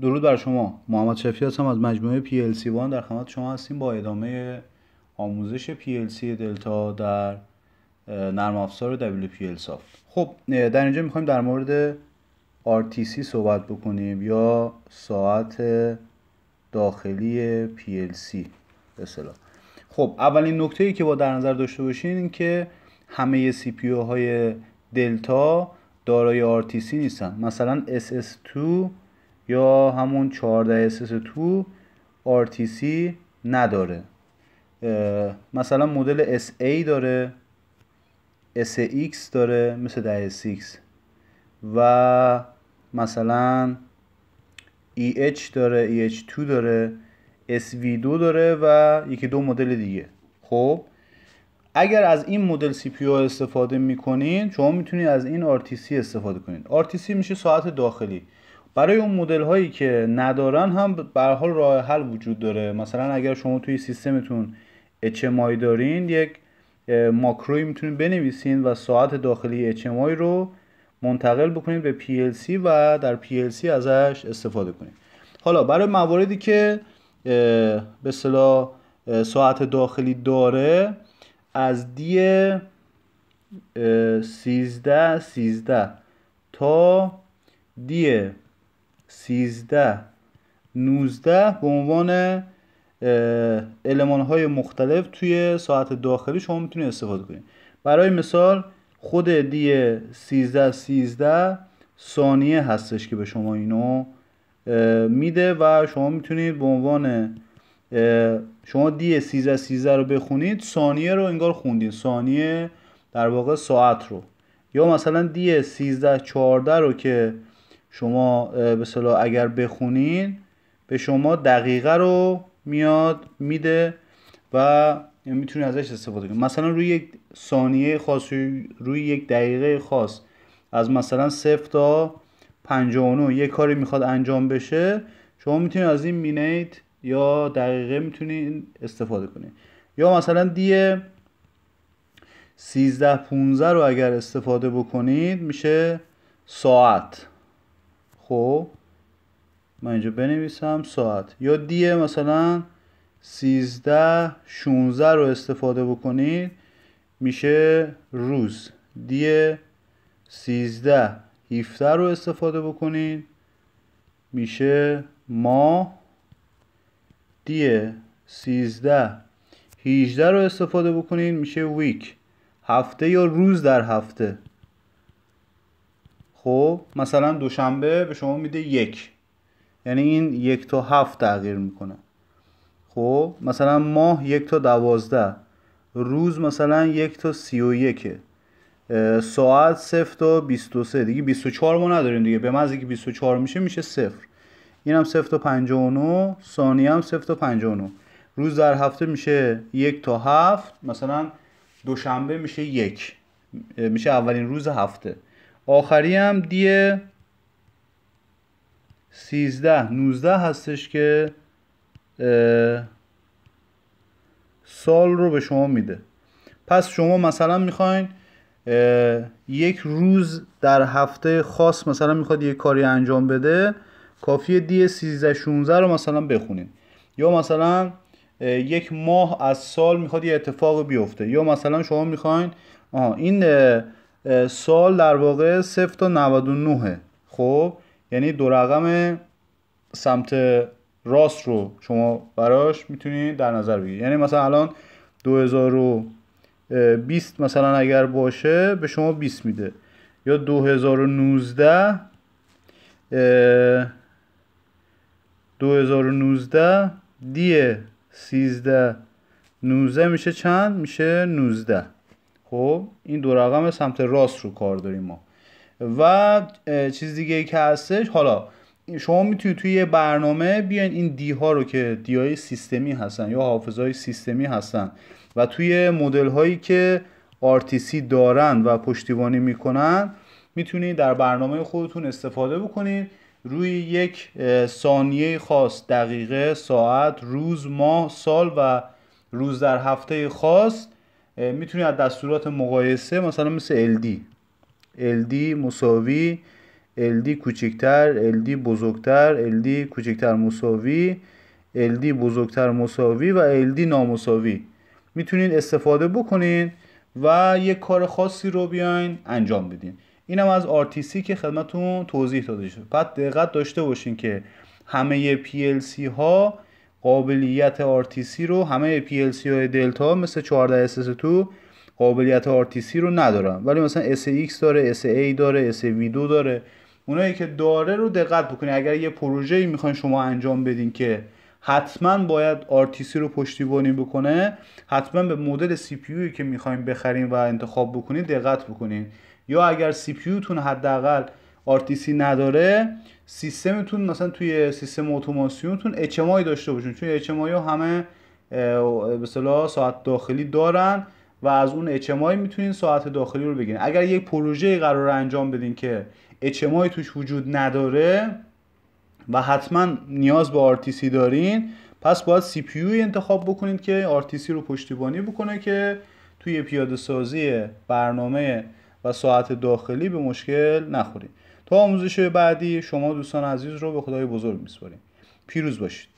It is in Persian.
درود بر شما محمد شفی هستم از مجموعه سی وان در خدمت شما هستیم با ادامه آموزش سی دلتا در نرم افزار ال سافت خب در اینجا میخوایم در مورد سی صحبت بکنیم یا ساعت داخلی ال سی خب اولین نکته ای که با در نظر داشته باشین این که همه سی پی های دلتا دارای سی نیستن مثلا اس 2 یا همون 14 SS2 RTC نداره مثلا مدل SA داره SX داره مثل 10 و مثلا EH داره EH2 داره SV2 داره و یکی دو مدل دیگه خب اگر از این مدل CPU استفاده میکنین شما میتونید از این RTC استفاده کنید RTC میشه ساعت داخلی برای اون مدل هایی که ندارن هم به حال راه حل وجود داره مثلا اگر شما توی سیستمتون HMI دارین یک ماکروی میتونید بنویسین و ساعت داخلی HMI رو منتقل بکنید به PLC و در PLC ازش استفاده کنید حالا برای مواردی که به اصطلاح ساعت داخلی داره از دی 13 13 تا دی سیزده 19 به عنوان المان های مختلف توی ساعت داخلی شما میتونید استفاده کنید برای مثال خود دی 13 13 ثانیه هستش که به شما اینو میده و شما میتونید به عنوان شما دی 13 13 رو بخونید ثانیه رو انگار خوندین ثانیه در واقع ساعت رو یا مثلا دی 13 14 رو که شما به اگر بخونین به شما دقیقه رو میاد میده و میتونید ازش استفاده کنید مثلا روی یک ثانیه خاص روی یک دقیقه خاص از مثلا صفر تا 59 یه کاری میخواد انجام بشه شما میتونید از این مینیت یا دقیقه میتونید استفاده کنید یا مثلا دیه 13 15 رو اگر استفاده بکنید میشه ساعت خب من اینجا بنویسم ساعت یا دی مثلا 13 16 رو استفاده بکنید میشه روز دی 13 17 رو استفاده بکنید میشه ماه دی 13 18 رو استفاده بکنید میشه ویک هفته یا روز در هفته خب مثلا دوشنبه به شما میده یک یعنی این یک تا هفت تغییر میکنه خب مثلا ماه یک تا دوازده روز مثلا یک تا سی و یکه ساعت صفر تا سه، دیگه بیست و چهار ما نداریم دیگه به مزی که چهار میشه میشه صفر این هم صفر تا نو، ثانیه هم صفر تا نو روز در هفته میشه یک تا هفت مثلا دوشنبه میشه یک میشه اولین روز هفته آخری هم دی 13 19 هستش که سال رو به شما میده پس شما مثلا میخواین یک روز در هفته خاص مثلا میخواد یک کاری انجام بده کافی دی 13 16 رو مثلا بخونید یا مثلا یک ماه از سال میخواد یه اتفاق بیفته یا مثلا شما میخواین آها این سال در واقع 0 تا 99 خب یعنی دو رقم سمت راست رو شما براش میتونید در نظر بگیرید یعنی مثلا الان 2020 مثلا اگر باشه به شما 20 میده یا 2019 2019 دی 13 19 میشه چند میشه 19 خب این دو رقم سمت راست رو کار داریم ما و چیز دیگه که هستش حالا شما میتونید توی یه برنامه بیاین این دی ها رو که دی های سیستمی هستن یا حافظه های سیستمی هستن و توی مدل هایی که RTC دارن و پشتیبانی میکنن میتونید در برنامه خودتون استفاده بکنید روی یک ثانیه خاص دقیقه ساعت روز ماه سال و روز در هفته خاص میتونی از دستورات مقایسه مثلا مثل LD LD مساوی LD کوچکتر LD بزرگتر LD کوچکتر مساوی LD بزرگتر مساوی و LD نامساوی میتونید استفاده بکنید و یک کار خاصی رو بیاین انجام بدین اینم از RTC که خدمتون توضیح داده شد بعد دقت داشته باشین که همه PLC ها قابلیت RTC رو همه PLC های دلتا مثل 14 SS2 قابلیت RTC رو ندارن ولی مثلا SX داره SA داره SAV2 داره اونایی که داره رو دقت بکنید اگر یه پروژه ای میخواین شما انجام بدین که حتما باید RTC رو پشتیبانی بکنه حتما به مدل CPU که میخوایم بخریم و انتخاب بکنید دقت بکنید یا اگر CPU تون حداقل سی نداره سیستمتون مثلا توی سیستم اتوماسیونتون اچ داشته باشین چون اچ ها همه به ساعت داخلی دارن و از اون اچ میتونین ساعت داخلی رو بگیرین اگر یک پروژه قرار انجام بدین که اچ توش وجود نداره و حتما نیاز به RTC دارین پس باید سی انتخاب بکنید که RTC رو پشتیبانی بکنه که توی پیاده سازی برنامه و ساعت داخلی به مشکل نخورید تا آموزش بعدی شما دوستان عزیز رو به خدای بزرگ میسپاریم پیروز باشید